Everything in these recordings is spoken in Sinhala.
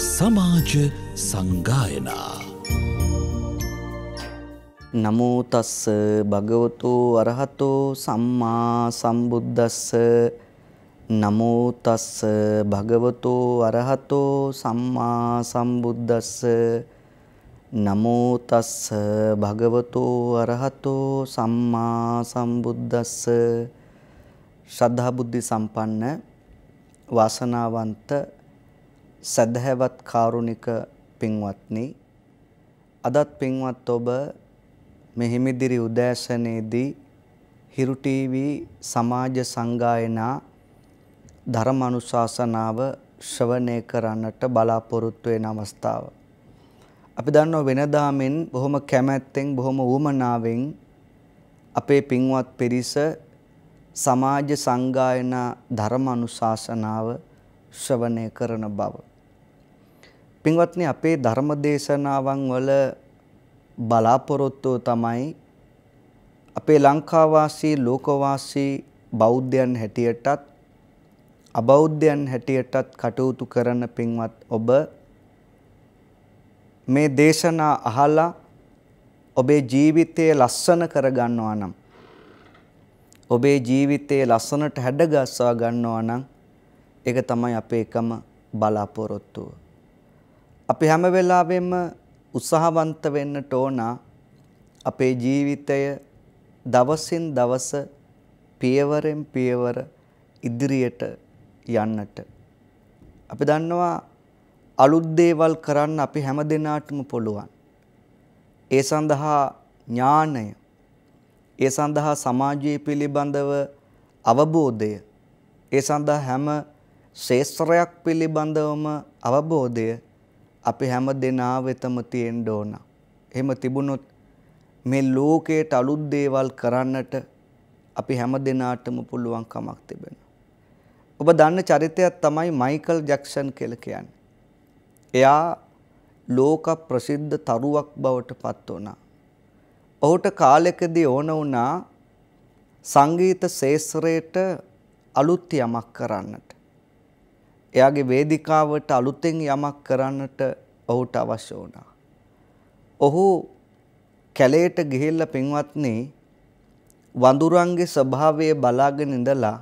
සමාජ සංගායනා නමෝ තස්ස භගවතු අරහතෝ සම්මා සම්බුද්දස්ස නමෝ තස්ස භගවතු අරහතෝ සම්මා සම්බුද්දස්ස නමෝ තස්ස භගවතු අරහතෝ සම්මා සම්බුද්දස්ස ශ්‍රද්ධා බුද්ධි සම්පන්න වාසනාවන්ත සදහැවත් කාරුණික පින්වත්නි අදත් පින්වත් ඔබ මෙහිමිදිරි උදෑසනේදී හිරු ටීවී සමාජ සංගායනා ධර්මානුශාසනාව ශ්‍රවණය කරන්නට බලාපොරොත්තු වෙන අවස්ථාව. අපි දන්නවා වෙනදා මෙන් බොහොම කැමැත්තෙන් බොහොම ඌමනාවෙන් අපේ පින්වත් පිරිස සමාජ සංගායනා ධර්මානුශාසනාව ශ්‍රවණය කරන බව. පින්වත්නි අපේ ධර්ම දේශනාවන් වල බලාපොරොත්තුව තමයි අපේ ලංකාවාසී ලෝකවාසී බෞද්ධයන් හැටියටත් අබෞද්ධයන් හැටියටත් කටයුතු කරන පින්වත් ඔබ මේ දේශනා අහලා ඔබේ ජීවිතය ලස්සන කරගන්නවා නම් ඔබේ ජීවිතය ලස්සනට හැඩගස්වා ගන්නවා නම් ඒක තමයි අපේ එකම බලාපොරොත්තුව. අපි හැම වෙලාවෙම උත්සාහවන්ත වෙන්නට ඕන අපේ ජීවිතය දවසින් දවස පියවරෙන් පියවර ඉදිරියට යන්නට. අපි දන්නවා අලුත් දේවල් කරන්න අපි හැම දිනාටම පුළුවන්. ඒ සඳහා ඥාණය, ඒ සඳහා සමාජය පිළිබඳව අවබෝධය, ඒ සඳහා හැම ශේස්ත්‍රයක් පිළිබඳවම අවබෝධය අපි හැම දෙනා වෙතම තියෙන්න ඕන. එහෙම තිබුණොත් මේ ලෝකයට අලුත් දේවල් කරන්නට අපි හැම දෙනාටම පුළුවන් කමක් තිබෙනවා. ඔබ දන්න චරිතයක් තමයි මයිකල් ජැක්සන් කියලා කියන්නේ. එයා ලෝක ප්‍රසිද්ධ තරුවක් බවට පත් වුණා. ඔහුට කාලෙකදී ඕන වුණා සංගීත ශේස්ත්‍රයට අලුත් යමක් කරන්නට. එයාගේ වේදිකාවට අලුතෙන් යමක් කරන්නට ඔහුට අවශ්‍ය වුණා. ඔහු කැලේට ගිහිල්ලා පින්වත්නි වඳුරන්ගේ ස්වභාවය බලාගෙන ඉඳලා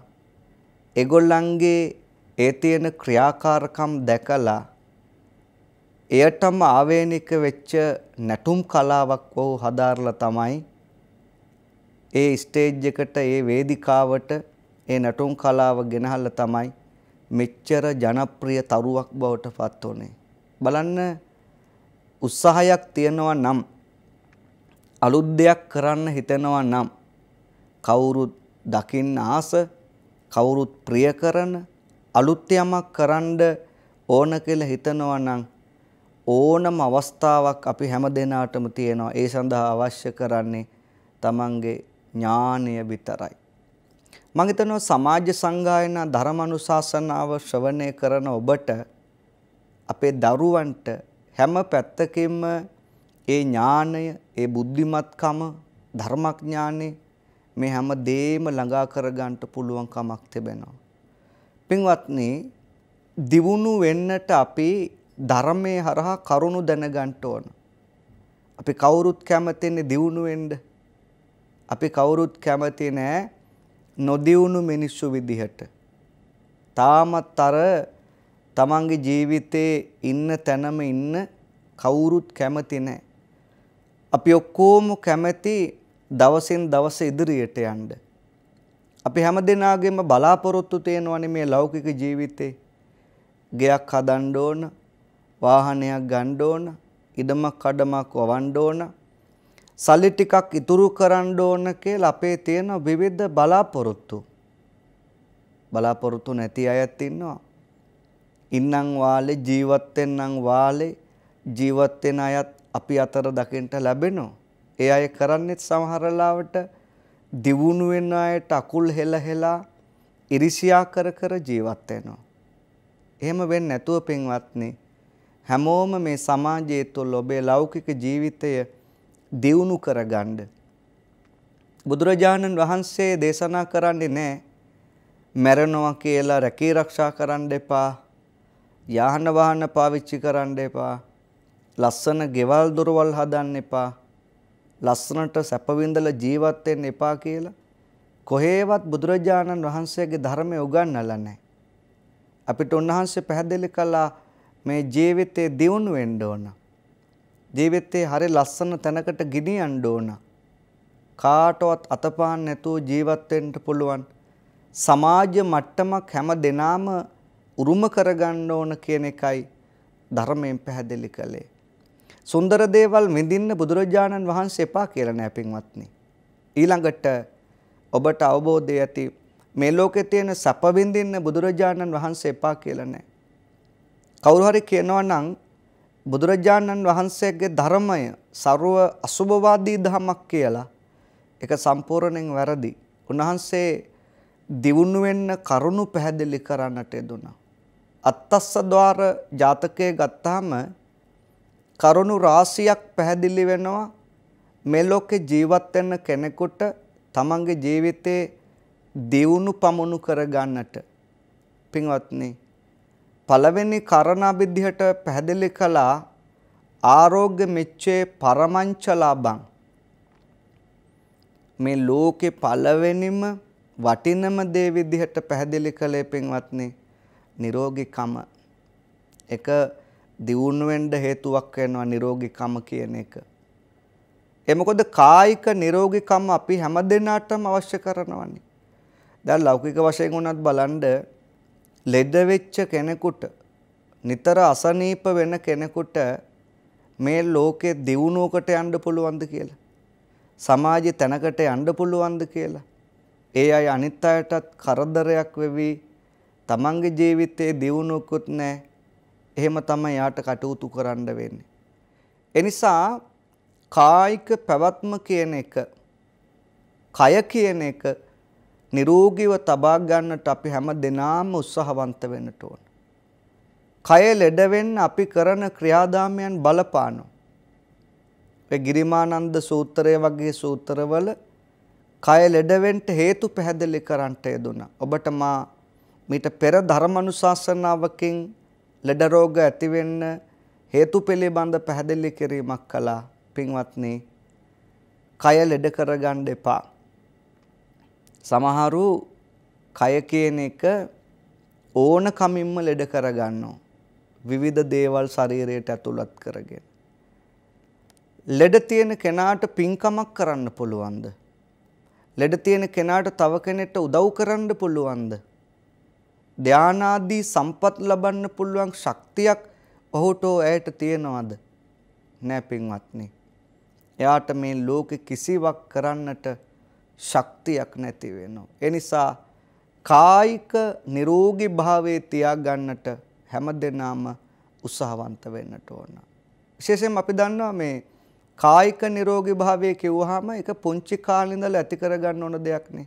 ඒගොල්ලන්ගේ ඒ තියෙන ක්‍රියාකාරකම් දැකලා එයටම ආවේනික වෙච්ච නැටුම් කලාවක් ඔහු හදාarලා තමයි ඒ ස්ටේජ් එකට ඒ වේදිකාවට ඒ නැටුම් කලාව ගෙනහල්ලා තමයි මෙච්චර ජනප්‍රිය තරුවක් බවට පත් උනේ. බලන්න උත්සාහයක් තියෙනවා නම් අලුත් දෙයක් කරන්න හිතනවා නම් කවුරුත් දකින්න ආස කවුරුත් ප්‍රිය කරන අලුත් යමක් කරන්න ඕන කියලා හිතනවා නම් ඕනම අවස්ථාවක් අපි හැම දෙනාටම තියෙනවා ඒ සඳහා අවශ්‍ය කරන්නේ තමන්ගේ ඥානය විතරයි මම හිතනවා සමාජ සංගායනා ධර්මානුශාසනාව ශ්‍රවණය කරන ඔබට අපේ දරුවන්ට හැම පැත්තකින්ම ඒ ඥාණය, ඒ බුද්ධිමත්කම, ධර්මඥානෙ මේ හැම දෙෙම ළඟා කරගන්න පුළුවන් කමක් තිබෙනවා. පින්වත්නි, දිවුණු වෙන්නට අපි ධර්මයේ හරහා කරුණු දැනගන්න ඕන. අපි කවුරුත් කැමතිනේ දිනුනෙන්න. අපි කවුරුත් කැමති නෑ නොදියුණු මිනිස්සු විදිහට තාමත් අර තමන්ගේ ජීවිතේ ඉන්න තැනම ඉන්න කවුරුත් කැමති නැහැ. අපි ඔක්කොම කැමති දවසින් දවස ඉදිරියට යන්න. අපි හැම දිනාගෙම බලාපොරොත්තු තියෙනවනේ මේ ලෞකික ජීවිතේ. ගෙයක් හදන්න ඕන, වාහනයක් ගන්න ඕන, ඉඩමක් කඩමක් වවන්න ඕන, සල්ලි ටිකක් ඉතුරු කරන්න ඕන කියලා අපේ තියෙන විවිධ බලාපොරොත්තු බලාපොරොත්තු නැති අයත් ඉන්නවා. ඉන්නම් වාලේ ජීවත් වෙන්නම් වාලේ ජීවත් වෙන අයත් අපි අතර දකින්න ලැබෙනවා. ඒ අය කරන්නේ සමහර ලාවට දිවුණු වෙන අයට අකුල් හෙල හෙලා ඉරිසියා කර කර ජීවත් වෙනවා. එහෙම වෙන්නේ නැතුව පින්වත්නි හැමෝම මේ සමාජය තුළ ඔබේ ලෞකික ජීවිතය දියුණු කරගන්න. බුදුරජාණන් වහන්සේ දේශනා කරන්නේ නැහැ මැරෙනවා කියලා රැකී ආරක්ෂා කරන්න එපා. යාහන වාහන පාවිච්චි කරන්න එපා. ලස්සන ගෙවල් දොරවල් හදන්න එපා. ලස්සනට සැපවිඳලා ජීවත් වෙන්න එපා කියලා කොහේවත් බුදුරජාණන් වහන්සේගේ ධර්මය උගන්වලා නැහැ. අපිට උන්වහන්සේ පැහැදිලි කළා මේ ජීවිතේ දියුණු වෙන්න ඕන. ජීවිතේ හරි ලස්සන තැනකට ගෙනියන්න ඕන. කාටවත් අතපාන්න නැතුව ජීවත් වෙන්න පුළුවන්. සමාජ මට්ටමක් හැම දිනාම උරුම කරගන්න ඕන කියන එකයි ධර්මයෙන් පැහැදිලි කළේ. සුන්දර දේවල් විඳින්න බුදුරජාණන් වහන්සේ එපා කියලා නෑ පින්වත්නි. ඊළඟට ඔබට අවබෝධය ඇති මේ ලෝකේ තියෙන සැප විඳින්න බුදුරජාණන් වහන්සේ එපා කියලා නෑ. කවුරු හරි කියනවා නම් බුදුරජාණන් වහන්සේගේ ධර්මය ਸਰව අසුභවාදී ධමයක් කියලා ඒක සම්පූර්ණයෙන් වැරදි. උන්වහන්සේ දිවුණු වෙන්න කරුණු පැහැදිලි කරන්නට දුනා. අත්තස්ස ద్వාර ජාතකයේ ගත්තාම කරුණු රාශියක් පැහැදිලි වෙනවා මේ ලෝකේ ජීවත් වෙන කෙනෙකුට තමන්ගේ ජීවිතේ දියුණු පමුණු කර ගන්නට පින්වත්නි පළවෙනි කරණා විදිහට පැහැදිලි කළා ආරෝග්‍ය මෙච්චේ පරමංච ලාභං මේ ලෝකේ පළවෙනිම වටිනම දේ විදිහට පැහැදිලි කළේ පින්වත්නි නිරෝගීකම එක දියුණු වෙන්න හේතුවක් වෙනවා නිරෝගීකම කියන එක. ඒ මොකද කායික නිරෝගීකම අපි හැමදෙනාටම අවශ්‍ය කරනවානේ. දැන් ලෞකික වශයෙන් උනත් බලන්න ලෙඩ වෙච්ච කෙනෙකුට නිතර අසනීප වෙන කෙනෙකුට මේ ලෝකේ දියුණුවකට යන්න පුළුවන්ද කියලා සමාජයේ තැනකට යන්න පුළුවන්ද කියලා ඒ අය අනිත් අයටත් කරදරයක් වෙවි තමන්ගේ ජීවිතේ දියුණුවකුත් නැහැ එහෙම තමයි යාට කටයුතු කරන්න වෙන්නේ එනිසා කායික පැවැත්ම කියන එක කය කියන එක නිරෝගීව තබා ගන්නට අපි හැම දිනාම උත්සාහවන්ත වෙන්න ඕන. කය ලෙඩ වෙන්න අපි කරන ක්‍රියාදාමයන් බලපානවා. ඒ ගිරිමානන්ද සූත්‍රය වගේ සූත්‍රවල කය ලෙඩ වෙන්න හේතු පැහැදිලි කරන්නට යෙදුනා. ඔබට මා මීට පෙර ධර්මානුශාසනාවකින් ලෙඩ රෝග ඇති වෙන්න හේතු පිළිබඳ පැහැදිලි කිරීමක් කළා. පින්වත්නි, කය ලෙඩ කරගන්න එපා. සමහරු කය කියන එක ඕන කමින්ම ලෙඩ කරගන්නවා. විවිධ දේවල් ශරීරයට ඇතුළත් කරගෙන. ලෙඩ තියෙන කෙනාට පින්කමක් කරන්න පුළුවන්ද? ලෙඩ තියෙන කෙනාට තව කෙනෙක්ට උදව් කරන්න පුළුවන්ද? ධානාදී සම්පත් ලබන්න පුළුවන් ශක්තියක් ඔහුට ඇයට තියෙනවද? නෑ පින්වත්නි. එයාට මේ ලෝකෙ කිසිවක් කරන්නට ශක්තියක් නැති වෙනවා. ඒ නිසා කායික නිරෝගී භාවයේ තියාගන්නට හැමදෙනාම උත්සාහවන්ත වෙන්නට ඕන. විශේෂයෙන් අපි දන්නවා මේ කායික නිරෝගී භාවය කිව්වහම ඒක පුංචි කාලේ ඉඳලා ඇති කරගන්න ඕන දෙයක් නේ.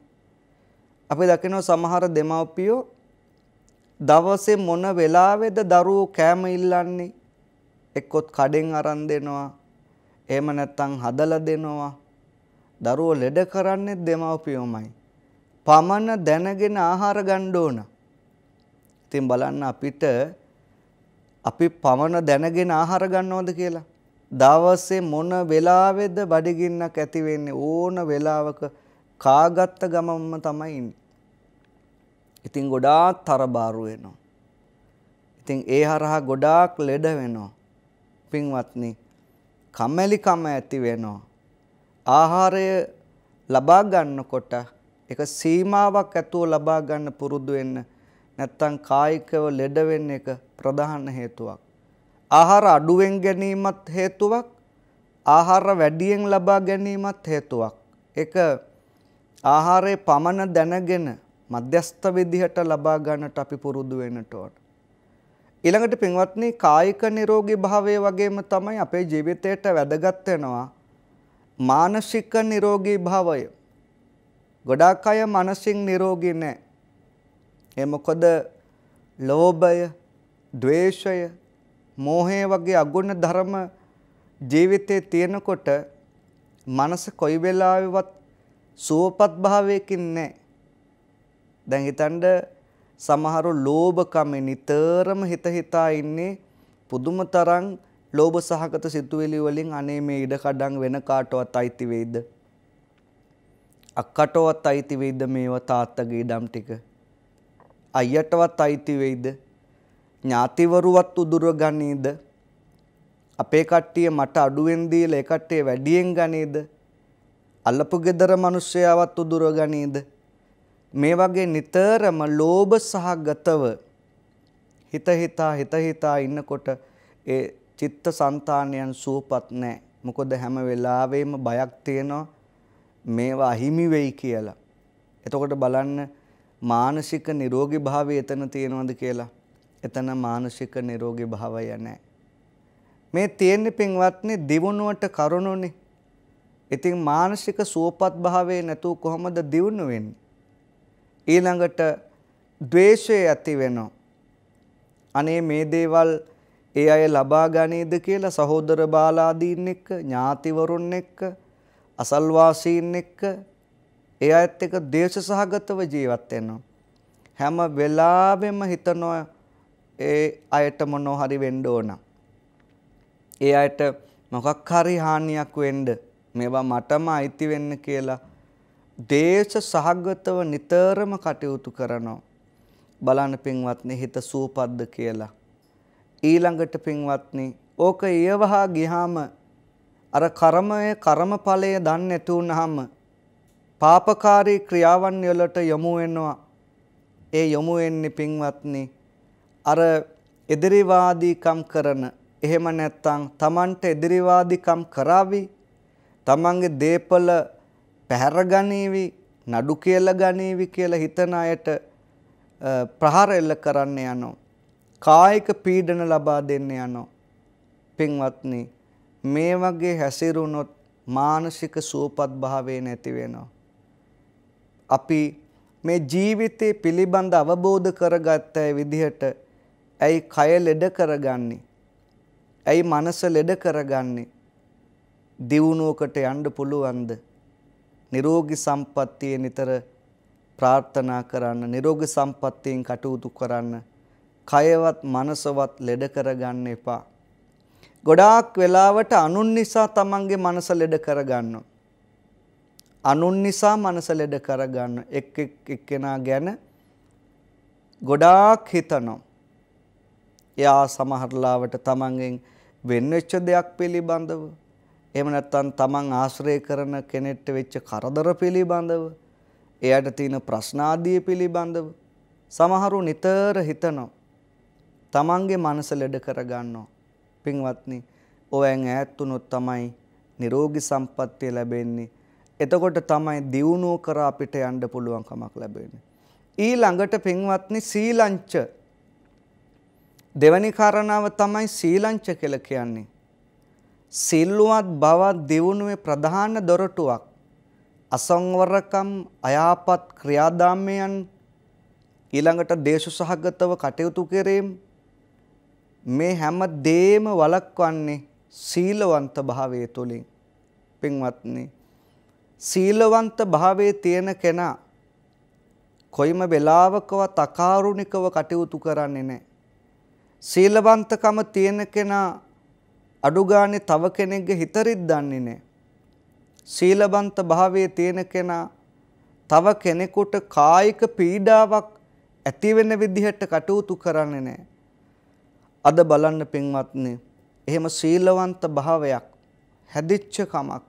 අපි දකිනවා සමහර දෙමව්පියෝ දවසේ මොන වෙලාවෙද දරුවෝ කෑම ඉල්ලන්නේ එක්කොත් කඩෙන් අරන් දෙනවා එහෙම නැත්නම් හදලා දෙනවා දරුවෝ ලෙඩ කරන්නේ දෙමව්පියෝමයි. පමණ දැනගෙන ආහාර ගන්න ඕන. ඉතින් බලන්න අපිට අපි පමණ දැනගෙන ආහාර ගන්නවද කියලා. දවසේ මොන වෙලාවෙද බඩගින්නක් ඇති වෙන්නේ ඕන වෙලාවක කාගත්ත ගමම්ම තමයි ඉන්නේ. ඉතින් ගොඩාක් තරබාරු වෙනවා. ඉතින් ඒ හරහා ගොඩාක් ලෙඩ වෙනවා. පින්වත්නි කම්මැලිකම ඇති වෙනවා. ආහාරය ලබා ගන්නකොට ඒක සීමාවක් ඇතුව ලබා ගන්න පුරුදු වෙන්න නැත්තම් කායිකව ලෙඩ වෙන්න එක ප්‍රධාන හේතුවක්. ආහාර අඩුවෙන් ගැනීමත් හේතුවක්. ආහාර වැඩියෙන් ලබා ගැනීමත් හේතුවක්. ඒක ආහාරයේ පමණ දැනගෙන මධ්‍යස්ථ විදිහට ලබා ගන්නට අපි පුරුදු වෙන්නට ඕන. ඊළඟට පින්වත්නි කායික නිරෝගී භාවය වගේම තමයි අපේ ජීවිතයට වැදගත් වෙනවා මානසික නිරෝගී භාවය. ගොඩාක් අය මනසින් නිරෝගී නැහැ. ඒ මොකද ලෝභය, ద్వේෂය, මෝහය වගේ අගුණ ධර්ම ජීවිතේ තියෙනකොට මනස කොයි වෙලාවෙවත් සුවපත් භාවයකින් නැහැ. දැන් හිතන්න සමහරු ලෝභකම නිතරම හිත හිතා ඉන්නේ පුදුම තරම් ලෝභ සහගත සිතුවිලි වලින් අනේ මේ ඉඩකඩම් වෙන කාටවත් අයිති වෙයිද? අක්කටවත් අයිති වෙයිද මේවා තාත්තගේ ඉඩම් ටික? අයියටවත් අයිති වෙයිද? ඥාතිවරුවත් උදුර ගන්නේද? අපේ කට්ටිය මට අඩුවෙන් දීලා ඒ කට්ටිය වැඩියෙන් ගනේද? අල්ලපු gedara මිනිස්සයාවත් උදුර ගනේද? මේ වගේ නිතරම ලෝභ සහගතව හිත හිතා හිත හිතා ඉන්නකොට ඒ චිත්ත සන්තානයන් සුවපත් නැහැ. මොකද හැම වෙලාවෙම බයක් තියෙනවා මේවා අහිමි වෙයි කියලා. එතකොට බලන්න මානසික නිරෝගී භාවය එතන තියෙනවද කියලා. එතන මානසික නිරෝගී භාවය නැහැ. මේ තියෙන්නේ පින්වත්නි දිවුණුවට කරුණුනේ. ඉතින් මානසික සුවපත් භාවයේ නැතුව කොහොමද දියුණු වෙන්නේ? ඊළඟට ද්වේෂය ඇති වෙනවා. අනේ මේ දේවල් ඒ අය ලබා ගනේද කියලා සහෝදර බාලාදීන් එක්ක ඥාතිවරුන් එක්ක අසල්වාසීන් එක්ක ඒ අයත් එක්ක දේශ සහගතව ජීවත් වෙනවා. හැම වෙලාවෙම හිතනවා ඒ අයට මොනෝ හරි වෙන්න ඕන. ඒ අයට මොකක් හරි හානියක් වෙන්න මේවා මටම අයිති වෙන්න කියලා දේශ සහගතව නිතරම කටයුතු කරනවා. බලන්න පින්වත්නි හිත සූපද්ද කියලා. ඊළඟට පින්වත්නි ඕක ඊවහා ගියාම අර කර්මයේ කර්මඵලය දන්නේ නැතු වුනහම පාපකාරී ක්‍රියාවන් වලට යොමු වෙනවා. ඒ යොමු වෙන්නේ පින්වත්නි අර එදිරිවාදීකම් කරන එහෙම නැත්නම් Tamanට එදිරිවාදීකම් කරાવી Tamanගේ දේපල පැහැරගනීවි නඩු කියලා ගනීවි කියලා හිතන අයට ප්‍රහාර එල්ල කරන්න යනවා. කායික පීඩන ලබා දෙන්න යනවා. පින්වත්නි මේ වගේ හැසිරුණොත් මානසික සුවපත් භාවය නැති වෙනවා. අපි මේ ජීවිතේ පිළිබඳ අවබෝධ කරගත්ත විදිහට ඇයි කය ලෙඩ කරගන්නේ? ඇයි මනස ලෙඩ කරගන්නේ? දියුණුවකට යන්න පුළුවන්ද? නිරෝගී සම්පත්තිය නිතර ප්‍රාර්ථනා කරන්න, නිරෝගී සම්පත්තියෙන් කටයුතු කරන්න කයවත් මනසවත් ලෙඩ කරගන්න එපා. ගොඩාක් වෙලාවට අනුන් නිසා තමන්ගේ මනස ලෙඩ කරගන්න. අනුන් නිසා මනස ලෙඩ කරගන්න එක් එක්කෙනා ගැන ගොඩාක් හිතනවා. එයා සමහරලාවට තමන්ගෙන් වෙන් වෙච්ච දෙයක් පිළිබඳව එහෙම නැත්නම් තමන් ආශ්‍රය කරන කෙනෙක්ට වෙච්ච කරදර පිළිබඳව එයාට තියෙන ප්‍රශ්න ආදී පිළිබඳව සමහරු නිතර හිතනවා තමන්ගේ මනස ලෙඩ කරගන්නවා. පින්වත්නි, ඔයන් ඈත් වුණොත් තමයි නිරෝගී සම්පත්තිය ලැබෙන්නේ. එතකොට තමයි දියුණුව කර අපිට යන්න පුළුවන් කමක් ලැබෙන්නේ. ඊළඟට පින්වත්නි සීලංච දෙවැනි කාරණාව තමයි සීලංච කියලා කියන්නේ. සිල්වත් බවත් දියුණුවේ ප්‍රධාන දොරටුවක්. අසංවරකම්, අයාපත් ක්‍රියාදාමයන් ඊළඟට දේශසහගතව කටයුතු කිරීම මේ හැම දේම වළක්වන්නේ සීලවන්ත භාවය තුළින්. පින්වත්නි සීලවන්ත භාවයේ තියෙන කෙනා කොයිම වෙලාවකවත් අකාරුණිකව කටයුතු කරන්නේ නැහැ. සීලවන්තකම තියෙන කෙනා අඩුගානේ තව කෙනෙක්ගේ හිතරිත් දන්නේ නැහැ. සීලවන්ත භාවයේ තියෙන කෙනා තව කෙනෙකුට කායික පීඩාවක් ඇති වෙන විදිහට කටයුතු කරන්නේ නැහැ. අද බලන්න පින්වත්නි එහෙම සීලවන්ත භාවයක් හැදිච්ච කමක්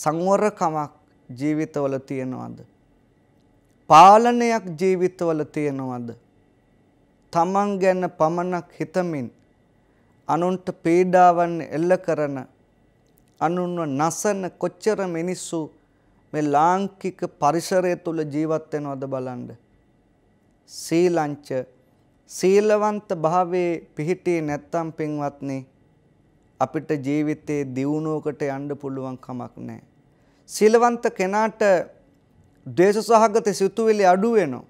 සංවර කමක් ජීවිතවල තියනවද පාලනයක් ජීවිතවල තියනවද තමන් ගැන පමණක් හිතමින් අනුන්ට පීඩාවන් එල්ල කරන අනුන්ව නසන කොච්චර මිනිස්සු මේ ලාංකික පරිසරය තුල ජීවත් වෙනවද බලන්න සීලංච සීලවන්ත භාවයේ පිහිටියේ නැත්තම් පින්වත්නි අපිට ජීවිතේ දියුණුවකට යන්න පුළුවන් කමක් නැහැ. සීලවන්ත කෙනාට ද්වේෂ සහගත සිතුවිලි අඩු වෙනවා.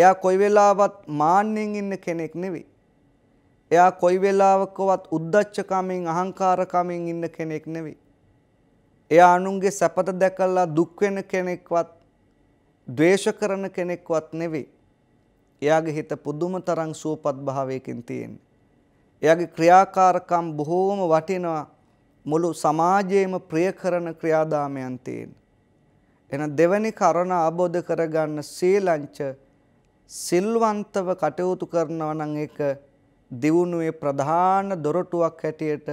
එයා කොයි වෙලාවත් මාන්නෙන් ඉන්න කෙනෙක් නෙවෙයි. එයා කොයි වෙලාවකවත් උද්දච්චකමින් අහංකාරකමින් ඉන්න කෙනෙක් නෙවෙයි. එයා අනුන්ගේ සැපත දැකලා දුක් වෙන කෙනෙක්වත් ද්වේෂ කරන කෙනෙක්වත් නෙවෙයි. එයාගේ හිත පුදුම තරම් සුවපත් භාවයකින් තියෙන. එයාගේ ක්‍රියාකාරකම් බොහෝම වටිනවා. මුළු සමාජයේම ප්‍රිය කරන ක්‍රියාදාමයන් තියෙන. එන දෙවැනි කරුණ ආબોධ කරගන්න සීලංච සිල්වන්තව කටයුතු කරනවා නම් ඒක දියුණුවේ ප්‍රධාන දොරටුවක් හැටියට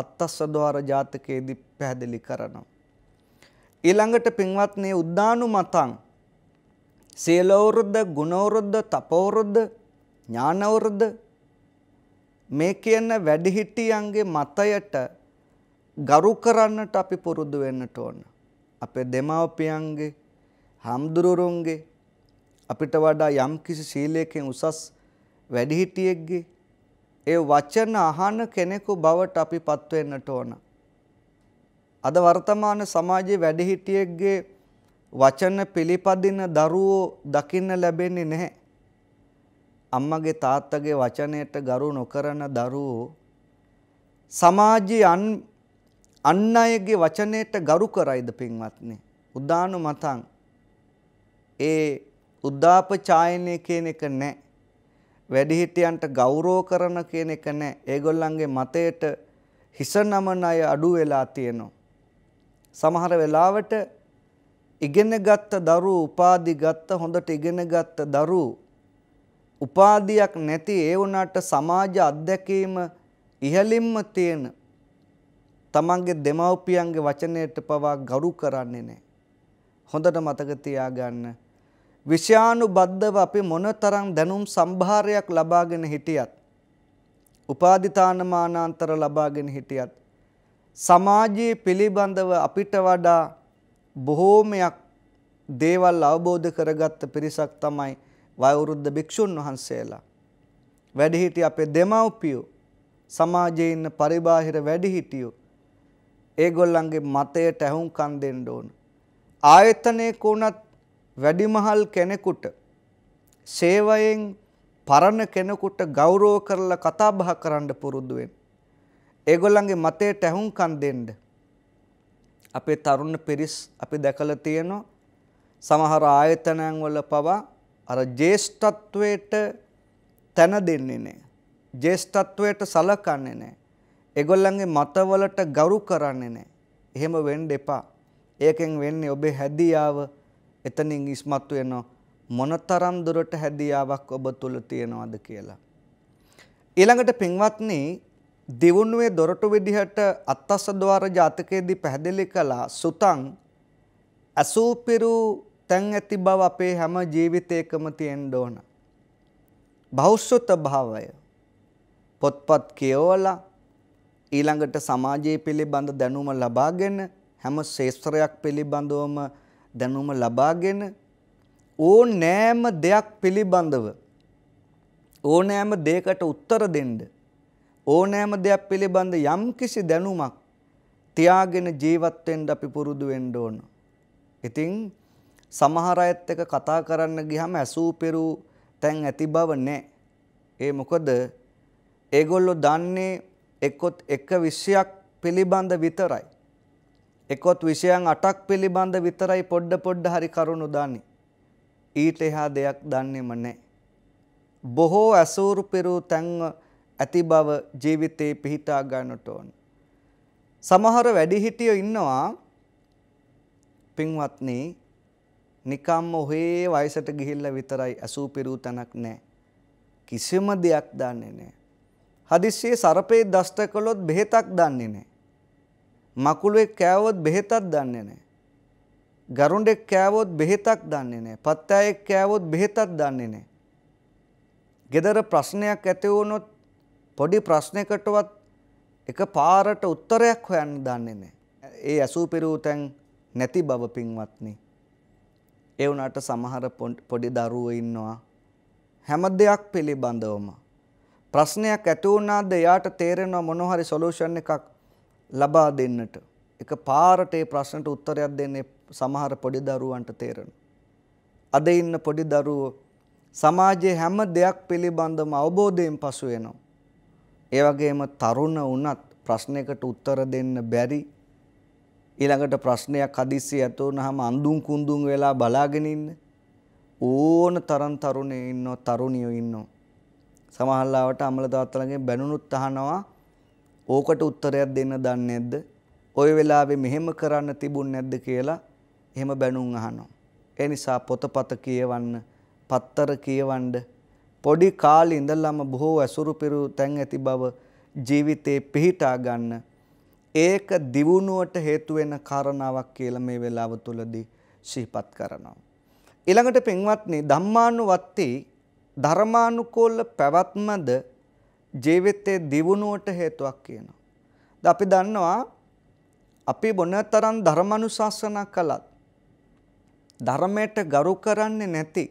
අත්තස්සද්වාර ජාතකයේදී පැහැදිලි කරනවා. ඊළඟට පින්වත්නි උද්දානු මතං සීලවෘද්ධ, ගුණවෘද්ධ, තපවෘද්ධ, ඥානවෘද්ධ මේ කියන වැඩිහිටියන්ගේ මතයට ගරු කරන්නට අපි පුරුදු වෙන්නට ඕන. අපේ දෙමාපියන්ගේ, හම්දුරුරුන්ගේ අපිට වඩා යම් කිසි සීලයකින් උසස් වැඩිහිටියෙක්ගේ ඒ වචන අහන කෙනෙකු බවට අපි පත්වෙන්නට ඕන. අද වර්තමාන සමාජයේ වැඩිහිටියෙක්ගේ වචන පිළිපදින දරුවෝ දකින්න ලැබෙන්නේ නැහැ. අම්මගේ තාත්තගේ වචනයට ගරු නොකරන දරුවෝ සමාජයේ අන් අයගේ වචනයට ගරු කරයිද පින්වත්නි. උදාන මතං ඒ උද්දාප ඡායනය කියන එක නැහැ. වැඩිහිටියන්ට ගෞරව කරන කියන එක නැහැ. ඒගොල්ලන්ගේ මතයට හිස නමන අය අඩු වෙලා තියෙනවා. සමහර වෙලාවට ඉගෙනගත් දරු උපාධි ගත්ත හොඳට ඉගෙනගත් දරු උපාධියක් නැති ඒ වුණාට සමාජ අධ්‍යක්ීම ඉහළින්ම තියෙන තමන්ගේ දෙමව්පියන්ගේ වචනයට පවා ගරු කරන්නේ නැහැ. හොඳට මතක තියාගන්න. විෂානුබද්ධව අපි මොනතරම් දැනුම් සම්භාරයක් ලබාගෙන හිටියත් උපාධිතානමානාන්තර ලබාගෙන හිටියත් සමාජයේ පිළිබඳව අපිට වඩා බොහෝමයක් දේවල් අවබෝධ කරගත්ත පිරිසක් තමයි වයවෘද්ධ භික්ෂුන් වහන්සේලා. වැඩිහිටි අපේ දෙමව්පියෝ සමාජයේ ඉන්න පරිබාහිර වැඩිහිටියෝ ඒගොල්ලන්ගේ මතයට ඇහුම්කන් දෙන්න ඕන. ආයතනයක උනත් වැඩිමහල් කෙනෙකුට සේවයෙන් පරණ කෙනෙකුට ගෞරව කරලා කතා බහ කරන්න පුරුදු වෙන්න. ඒගොල්ලන්ගේ මතයට ඇහුම්කන් දෙන්න. අපේ තරුණ පිරිස් අපි දැකලා තියෙනවා සමහර ආයතනයන් වල පවා අර ජේෂ්ඨත්වයට තැන දෙන්නේ නැහැ. ජේෂ්ඨත්වයට සලකන්නේ නැහැ. ඒගොල්ලන්ගේ මතවලට ගරු කරන්නේ නැහැ. එහෙම වෙන්න එපා. ඒකෙන් වෙන්නේ ඔබේ හැදියාව එතනින් ඉස්මතු වෙනවා. මොනතරම් දුරට හැදියාවක් ඔබ තුල තියනවද කියලා. ඊළඟට පින්වත්නි දිවුණුවේ දොරටු විදිහට අත්තස්සද්වාර ජාතකයේදී පැහැදිලි කළා සුතං අසූපිරු තැන් ඇති බව අපේ හැම ජීවිතයකම තියෙන්න ඕන. භෞෂුත භාවය පොත්පත් කියවලා ඊළඟට සමාජයේ පිළිබඳ දැනුම ලබාගෙන හැම ශේත්‍රයක් පිළිබඳවම දැනුම ලබාගෙන ඕනෑම දෙයක් පිළිබඳව ඕනෑම දෙයකට උත්තර දෙන්න ඕනෑම දෙයක් පිළිබඳ යම්කිසි දැනුමක් තියාගෙන ජීවත් වෙන්න අපි පුරුදු වෙන්න ඕන. ඉතින් සමහර අයත් එක්ක කතා කරන්න ගියම ඇසූ පෙරූ තැන් ඇති බව නැහැ. ඒ මොකද ඒගොල්ලෝ දන්නේ එකොත් එක විෂයක් පිළිබඳ විතරයි. එකොත් විෂයන් 8ක් පිළිබඳ විතරයි පොඩ පොඩ හරි කරුණු දන්නේ. ඊට එහා දෙයක් දන්නේම නැහැ. බොහෝ අසූරු පෙරූ තැන්ව ඇති බව ජීවිතේ පිහිටා ගන්නට ඕන. සමහර වැඩිහිටියෝ ඉන්නවා පින්වත්නි නිකම්ම ඔහේ වයසට ගිහිල්ලා විතරයි අසූ පිරූ තැනක් නැහැ. කිසිම දෙයක් දන්නේ නැහැ. හදිස්සියේ සර්පේ දෂ්ට කළොත් බෙහෙතක් දන්නේ නැහැ. මකුළුවෙක් කෑවොත් බෙහෙතක් දන්නේ නැහැ. ගරුන්ඩෙක් කෑවොත් බෙහෙතක් දන්නේ නැහැ. පත්තෑයෙක් කෑවොත් බෙහෙතක් දන්නේ නැහැ. ගෙදර ප්‍රශ්නයක් ඇති වුණොත් පොඩි ප්‍රශ්නයකටවත් එක පාරට උත්තරයක් හොයන්න දන්නේ නැහැ. ඒ ඇසූ පිරූ තැන් නැති බව පින්වත්නි. ඒ වුණාට සමහර පොඩි දරුවෝ ඉන්නවා හැම දෙයක් පිළිබඳවම ප්‍රශ්නයක් ඇති වුණාද එයාට තේරෙනවා මොන හරි සොලියුෂන් එකක් ලබා දෙන්නට. එක පාරට ඒ ප්‍රශ්නට උත්තරයක් දෙන්නේ සමහර පොඩි දරුවන්ට තේරෙනවා. අද ඉන්න පොඩි දරුවෝ සමාජයේ හැම දෙයක් පිළිබඳවම අවබෝධයෙන් පසු වෙනවා. ඒ වගේම තරුණ වුණත් ප්‍රශ්නයකට උත්තර දෙන්න බැරි ඊළඟට ප්‍රශ්නයක් හදිස්සිය ඇති වුණාම අඳුන් කුඳුන් වෙලා බලාගෙන ඉන්න ඕන තරම් තරුණයෝ ඉන්නෝ තරුණියෝ ඉන්නෝ සමහරවිට අමල තාත්තලගෙන් බැනුනුත් අහනවා ඕකට උත්තරයක් දෙන්න දන්නේ නැද්ද ওই වෙලාවේ මෙහෙම කරන්න තිබුණ නැද්ද කියලා එහෙම බැනුම් අහනවා ඒ නිසා පොතපත කියවන්න පත්තර කියවන්න පොඩි කාලේ ඉඳලම බොහෝ ඇසුරු පෙරු තැන් ඇති බව ජීවිතේ පිහිටා ගන්න ඒක දියුණුවට හේතු වෙන කාරණාවක් කියලා මේ වෙලාව තුලදී සිහිපත් කරනවා. ඊළඟට පින්වත්නි ධම්මානුවත්ති ධර්මානුකූල පැවැත්මද ජීවිතයේ දියුණුවට හේතුවක් කියනවා. ද අපි දන්නවා අපි මොනතරම් ධර්මානුශාසනා කළත් ධර්මයට ගරු කරන්නේ නැති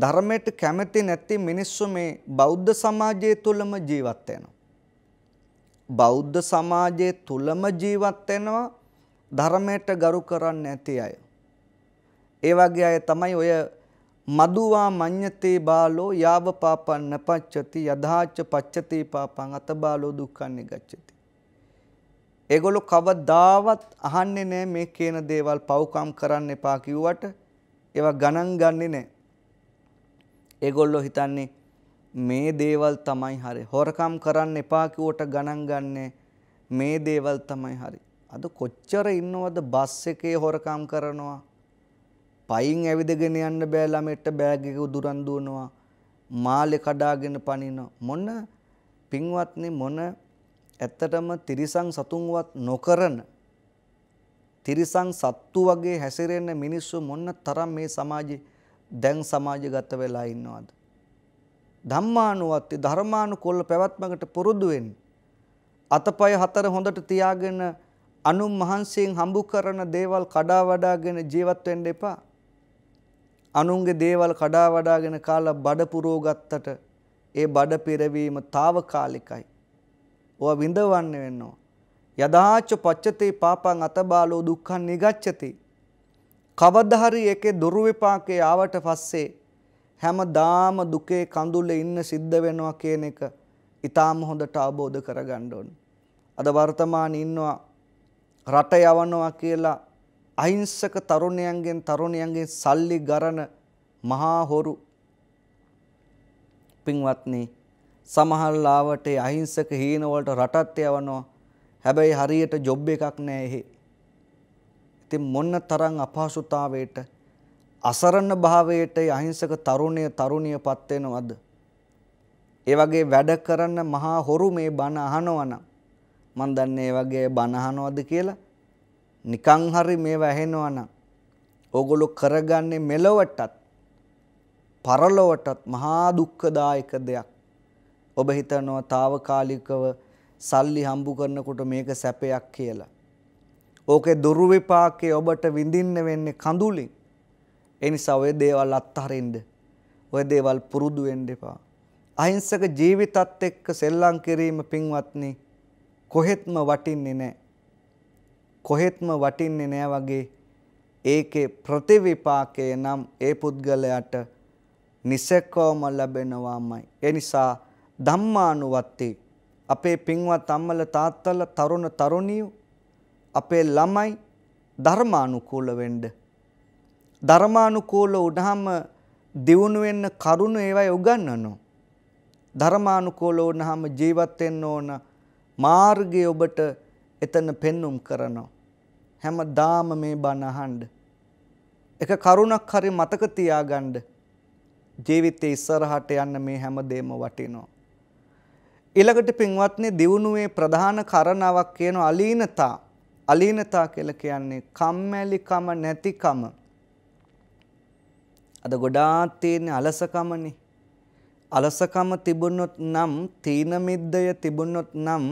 ධර්මයට කැමති නැති මිනිස්සු මේ බෞද්ධ සමාජය තුළම ජීවත් වෙනවා. බෞද්ධ සමාජය තුළම ජීවත් වෙනවා ධර්මයට ගරු කරන්නේ නැති අය. ඒ වගේ අය තමයි ඔය මදුවා මඤ්ඤතේ බාලෝ යාව පාපන්න පච්චති යදාච පච්චති පාපං අතබාලෝ දුක්ඛන්නේ ගච්ඡති. ඒගොල්ලෝ කවදාවත් අහන්නේ නැහැ මේ කියන දේවල් පව්කම් කරන්න එපා කිව්වට ඒවා ගණන් ගන්නේ නැහැ. ඒගොල්ලෝ හිතන්නේ මේ දේවල් තමයි හරි. හොරකම් කරන්න එපා කිව්වට ගණන් ගන්නේ මේ දේවල් තමයි හරි. අද කොච්චර ඉන්නවද බස් එකේ හොරකම් කරනවා. පයින් ඇවිදගෙන යන්න බෑ ළමයට බෑග් එක උදුරන් දුවනවා. මාළේ කඩාගෙන පනිනවා. මොන පින්වත්නි මොන ඇත්තටම තිරිසන් සතුන්වත් නොකරන තිරිසන් සත්තු වගේ හැසිරෙන මිනිස්සු මොන්න තරම් මේ සමාජයේ දැන් සමාජගත වෙලා ඉන්නවද? ධම්මානුවත්ති ධර්මානුකූල පැවැත්මකට පුරුදු වෙන්න. අතපය හතර හොඳට තියාගෙන අනුන් මහන්සියෙන් හම්බු කරන දේවල් කඩා වඩාගෙන ජීවත් වෙන්න එපා. අනුන්ගේ දේවල් කඩා වඩාගෙන කාලා බඩ පුරව ගත්තට ඒ බඩ පෙරවීම తాවකාලිකයි. ඕවා විඳවන්න වෙනවා. යදාච පච්චතේ පාපං අතබාලෝ දුක්ඛං නිගච්ඡති. කවදා හරි එකේ දුරු විපාකේ ආවට පස්සේ හැමදාම දුකේ කඳුලේ ඉන්න සිද්ධ වෙනවා කියන එක ඊටාම හොඳට අවබෝධ කරගන්න ඕනේ. අද වර්තමානයේ ඉන්නවා රට යවනවා කියලා අහිංසක තරුණයන්ගෙන් තරුණයන්ගෙන් සල්ලි ගරන මහා හොරු පින්වත්නි සමහර ලාවට අහිංසක හීන වලට රටත් යවනවා හැබැයි හරියට ජොබ් එකක් නැහැ එහෙ ඉතින් මොන්න තරම් අපහසුතාවයට අසරණ භාවයට අහිංසක තරුණය තරුණියපත් වෙනවද? ඒ වගේ වැඩ කරන මහා හොරු මේ බණ අහනවනම් මන් දන්නේ ඒ වගේ බණ අහනවද කියලා නිකං හරි මේව ඇහෙනවනම් ඕගොල්ලෝ කරගන්නේ මෙලොවටත් පරලොවටත් මහා දුක්ඛදායක දෙයක්. ඔබ හිතනවා తాවකාලිකව සල්ලි හම්බු කරනකොට මේක සැපයක් කියලා. ඕකේ දුරු විපාකේ ඔබට විඳින්න වෙන්නේ කඳුලින්. ඒ නිසා ඔය දේවල් අත්හරින්න. ඔය දේවල් පුරුදු වෙන්න එපා. අහිංසක ජීවිතත් එක්ක සෙල්ලම් කිරීම පින්වත්නි කොහෙත්ම වටින්නේ නැහැ. කොහෙත්ම වටින්නේ නැහැ වගේ ඒකේ ප්‍රතිවිපාකය නම් ඒ පුද්ගලයාට නිසකවම ලැබෙනවාමයි. ඒ නිසා ධම්මානුවත්තේ අපේ පින්වත් අම්මල තාත්තල තරුණ තරුණියෝ අපේ ළමයි ධර්මානුකූල වෙන්න. ධර්මානුකූල වුණාම දියුණු වෙන්න කරුණ ඒවයි උගන්වනවා. ධර්මානුකූල වුණාම ජීවත් වෙන්න ඕන මාර්ගය ඔබට එතන පෙන්눔 කරනවා. හැමදාම මේ බණ අහන්න. එක කරුණක් හරි මතක තියාගන්න. ජීවිතේ ඉස්සරහට යන්න මේ හැමදේම වටිනවා. ඊළඟට පින්වත්නි දියුණුවේ ප්‍රධාන කරණාවක් කියන අලීනතා අලීනතා කියලා කියන්නේ කම්මැලිකම නැතිකම. අද ගොඩාක් තියෙන අලසකමනේ. අලසකම තිබුණොත් නම් තීන මිද්දය තිබුණොත් නම්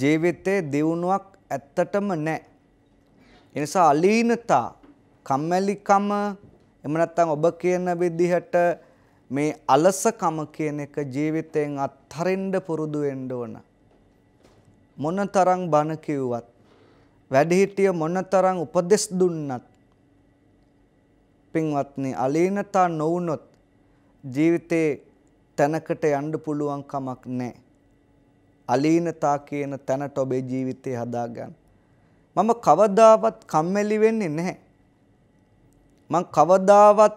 ජීවිතේ දියුණුවක් ඇත්තටම නැහැ. ඒ නිසා අලීනතා කම්මැලිකම එහෙම නැත්නම් ඔබ කියන විදිහට මේ අලසකම කියන එක ජීවිතයෙන් අත්හරින්න පුරුදු වෙන්න ඕන. මොනතරම් බන කිව්වත් වැඩිහිටිය මොනතරම් උපදෙස් දුන්නත් පින්වත්නි අලීනතා නොවුනොත් ජීවිතේ තැනකට යන්න පුළුවන් කමක් නැහැ. අලීනතා කියන තැනට ඔබේ ජීවිතේ හදාගන්න. මම කවදාවත් කම්මැලි වෙන්නේ නැහැ. මං කවදාවත්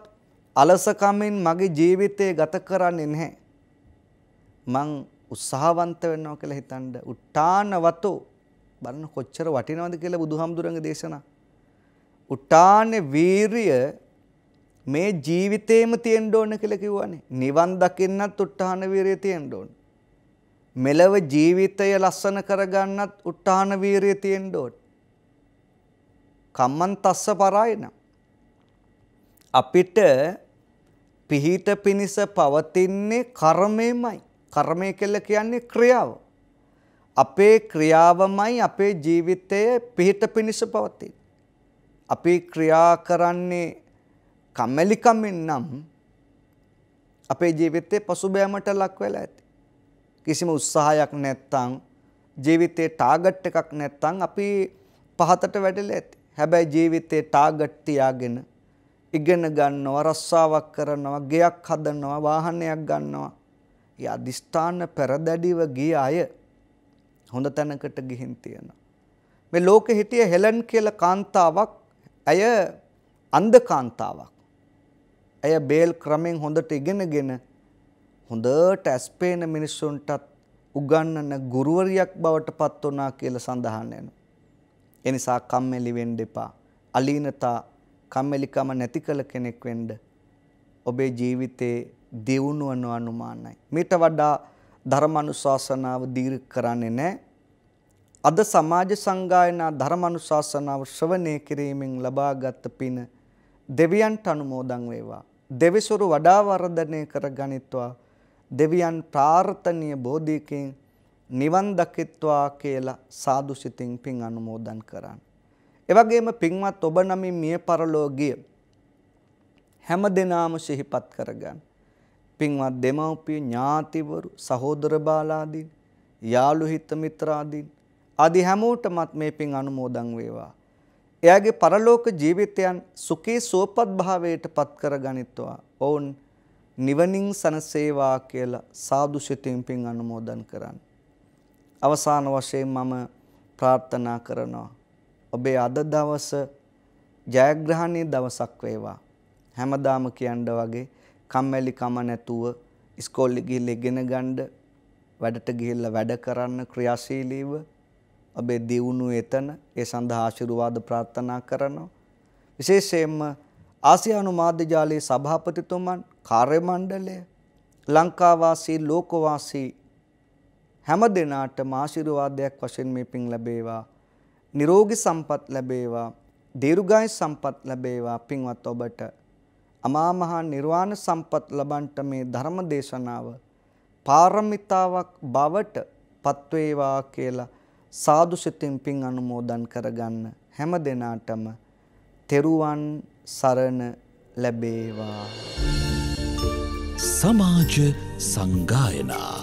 අලසකමින් මගේ ජීවිතේ ගත කරන්නේ නැහැ. මං උත්සාහවන්ත වෙනවා කියලා හිතනද උට්ටාන වතෝ බලන්න කොච්චර වටිනවද කියලා බුදුහාමුදුරන්ගේ දේශනා. උට්ටානේ වීරිය මේ ජීවිතේම තියෙන්න ඕන කියලා කිව්වනේ. නිවන් දකින්නත් උට්ටාන වීරිය තියෙන්න ඕන. මෙලව ජීවිතය ලස්සන කරගන්නත් උට්ටාන වීරිය තියෙන්න ඕන. කම්මන් තස්ස පරායන. අපිට පිහිට පිනිස පවතින්නේ කර්මයමයි. කර්මය කියලා කියන්නේ ක්‍රියාව. අපේ ක්‍රියාවමයි අපේ ජීවිතය පිහිට පිණිස පවතින. අපි ක්‍රියා කරන්නේ කම්මැලිකමින් නම් අපේ ජීවිතේ පසුබෑමට ලක් වෙලා ඇති. කිසිම උත්සාහයක් නැත්නම් ජීවිතේ ටාගට් එකක් නැත්නම් අපි පහතට වැටෙලා ඇති. හැබැයි ජීවිතේ ටාගට් තියාගෙන ඉගෙන ගන්නවා, රස්සාවක් කරනවා, ගෙයක් හදනවා, වාහනයක් ගන්නවා. ඒ අදිස්ථාන පෙරදැඩිව ගිය අය හොඳ තැනකට ගිහින් තියෙනවා. මේ ලෝකෙ හිටිය හෙලන් කියලා කාන්තාවක් ඇය අන්ධ කාන්තාවක්. ඇය බේල් ක්‍රමෙන් හොඳට ඉගෙනගෙන හොඳට ඇස්පේන මිනිස්සුන්ටත් උගන්නන ගුරුවරියක් බවට පත් වුණා කියලා සඳහන් වෙනවා. ඒ නිසා කම්මැලි වෙන්න එපා. අලීනතා කම්මැලිකම නැති කළ කෙනෙක් වෙන්න ඔබේ ජීවිතේ දියුණුවන අනුමානයි. මීට වඩා ධර්මානුශාසනාව දීර්ඝ කරන්නේ නැහැ. අද සමාජ සංගායනා ධර්මානුශාසනාව ශ්‍රවණය කිරීමෙන් ලබාගත් පින දෙවියන්ට අනුමෝදන් වේවා. දෙවිසුරු වඩා වර්ධනය කරගනිත්වා දෙවියන් ප්‍රාර්ථනීය බෝධියකින් නිවන් දකිත්වා කියලා සාදු සිතින් පින් අනුමෝදන් කරන්න. එවැගේම පින්වත් ඔබ නමින් මිය පරලෝකීය හැම දිනාම සිහිපත් කරගන්න. පින්වත් දෙමව්පිය ඥාතිවරු සහෝදර බාලාදීන් යාළු හිත මිත්‍රාදීන් আদি හැමෝටමත් මේ පින් අනුමෝදන් වේවා. එයාගේ පරලෝක ජීවිතයන් සුඛී සුවපත් භාවයට පත් කරගනිත්වා. ඔවුන් නිවනින් සනසේවා කියලා සාදු සිතින් පින් අනුමෝදන් කරන්න. අවසාන වශයෙන් මම ප්‍රාර්ථනා කරනවා. ඔබේ අද දවස ජයග්‍රහණයේ දවසක් වේවා. හැමදාම කියන්න වගේ කම්මැලි කම නැතුව ඉස්කෝලේ ගිහිල්ලා ඉගෙන ගන්න වැඩට ගිහිල්ලා වැඩ කරන්න ක්‍රියාශීලීව ඔබේ දියුණුව එතන ඒ සඳහා ආශිර්වාද ප්‍රාර්ථනා කරනවා විශේෂයෙන්ම ආසියානු මාධ්‍ය ජාලයේ සභාපතිතුමන් කාර්ය මණ්ඩලය ලංකාවාසී ලෝකවාසී හැම දිනාටම ආශිර්වාදයක් වශයෙන් මේ පින් ලැබේවා නිරෝගී සම්පත් ලැබේවා දීර්ඝායු සම්පත් ලැබේවා පින්වත් ඔබට අමා මහ නිර්වාණ සම්පත් ලබන්ට මේ ධර්ම දේශනාව පාරමිතාවක් බවට පත්වේවා කියලා සාදු සිතින් පින් අනුමෝදන් කරගන්න හැම දිනාටම තෙරුවන් සරණ ලැබේවා සමාජ සංගායනා